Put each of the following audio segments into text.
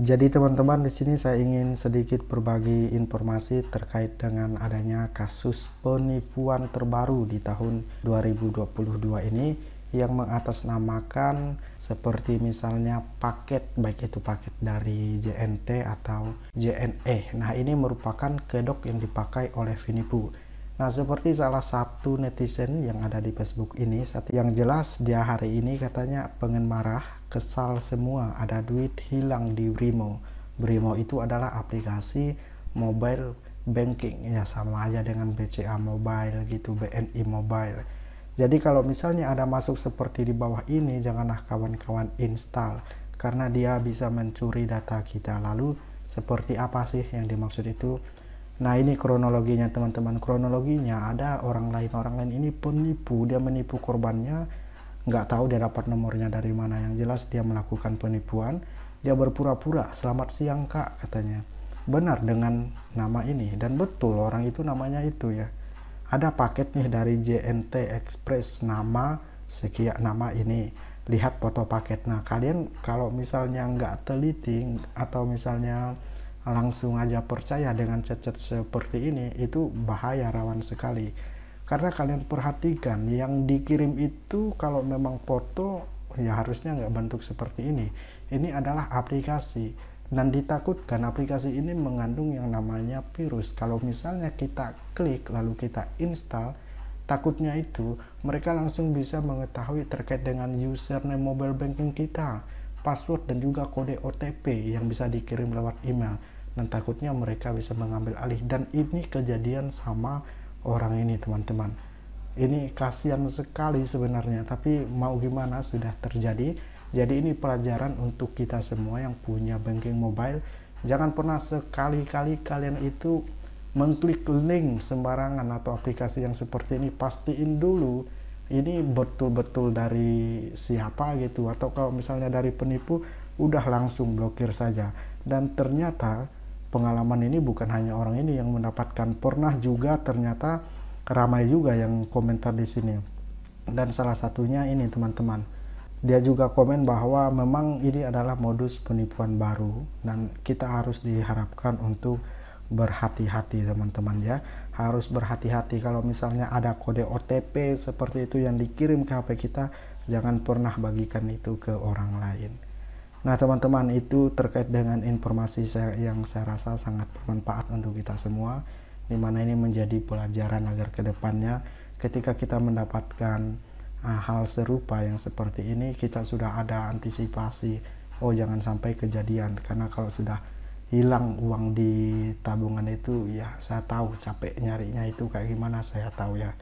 Jadi teman-teman di sini saya ingin sedikit berbagi informasi terkait dengan adanya kasus penipuan terbaru di tahun 2022 ini yang mengatasnamakan seperti misalnya paket baik itu paket dari JNT atau JNE. Nah, ini merupakan kedok yang dipakai oleh Vinipu. Nah, seperti salah satu netizen yang ada di Facebook ini yang jelas dia hari ini katanya pengen marah kesal semua ada duit hilang di Brimo Brimo itu adalah aplikasi mobile banking ya sama aja dengan BCA mobile gitu BNI mobile jadi kalau misalnya ada masuk seperti di bawah ini janganlah kawan-kawan install karena dia bisa mencuri data kita lalu seperti apa sih yang dimaksud itu Nah ini kronologinya teman-teman Kronologinya ada orang lain Orang lain ini penipu Dia menipu korbannya nggak tahu dia dapat nomornya dari mana yang jelas dia melakukan penipuan dia berpura-pura selamat siang kak katanya benar dengan nama ini dan betul orang itu namanya itu ya ada paket nih dari JNT Express nama sekian nama ini lihat foto paket nah kalian kalau misalnya nggak teliti atau misalnya langsung aja percaya dengan chat seperti ini itu bahaya rawan sekali karena kalian perhatikan yang dikirim itu kalau memang foto ya harusnya nggak bentuk seperti ini ini adalah aplikasi dan ditakutkan aplikasi ini mengandung yang namanya virus kalau misalnya kita klik lalu kita install takutnya itu mereka langsung bisa mengetahui terkait dengan username mobile banking kita password dan juga kode OTP yang bisa dikirim lewat email dan takutnya mereka bisa mengambil alih dan ini kejadian sama orang ini teman-teman ini kasihan sekali sebenarnya tapi mau gimana sudah terjadi jadi ini pelajaran untuk kita semua yang punya banking mobile jangan pernah sekali-kali kalian itu mengklik link sembarangan atau aplikasi yang seperti ini pastiin dulu ini betul-betul dari siapa gitu atau kalau misalnya dari penipu udah langsung blokir saja dan ternyata pengalaman ini bukan hanya orang ini yang mendapatkan pernah juga ternyata ramai juga yang komentar di sini dan salah satunya ini teman-teman dia juga komen bahwa memang ini adalah modus penipuan baru dan kita harus diharapkan untuk berhati-hati teman-teman ya harus berhati-hati kalau misalnya ada kode OTP seperti itu yang dikirim ke HP kita jangan pernah bagikan itu ke orang lain Nah teman-teman itu terkait dengan informasi saya, yang saya rasa sangat bermanfaat untuk kita semua dimana ini menjadi pelajaran agar kedepannya ketika kita mendapatkan uh, hal serupa yang seperti ini kita sudah ada antisipasi oh jangan sampai kejadian karena kalau sudah hilang uang di tabungan itu ya saya tahu capek nyarinya itu kayak gimana saya tahu ya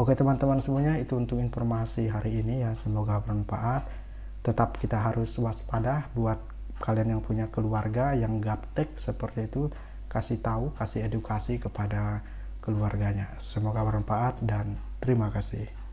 oke teman-teman semuanya itu untuk informasi hari ini ya semoga bermanfaat tetap kita harus waspada buat kalian yang punya keluarga yang gaptek seperti itu kasih tahu kasih edukasi kepada keluarganya semoga bermanfaat dan terima kasih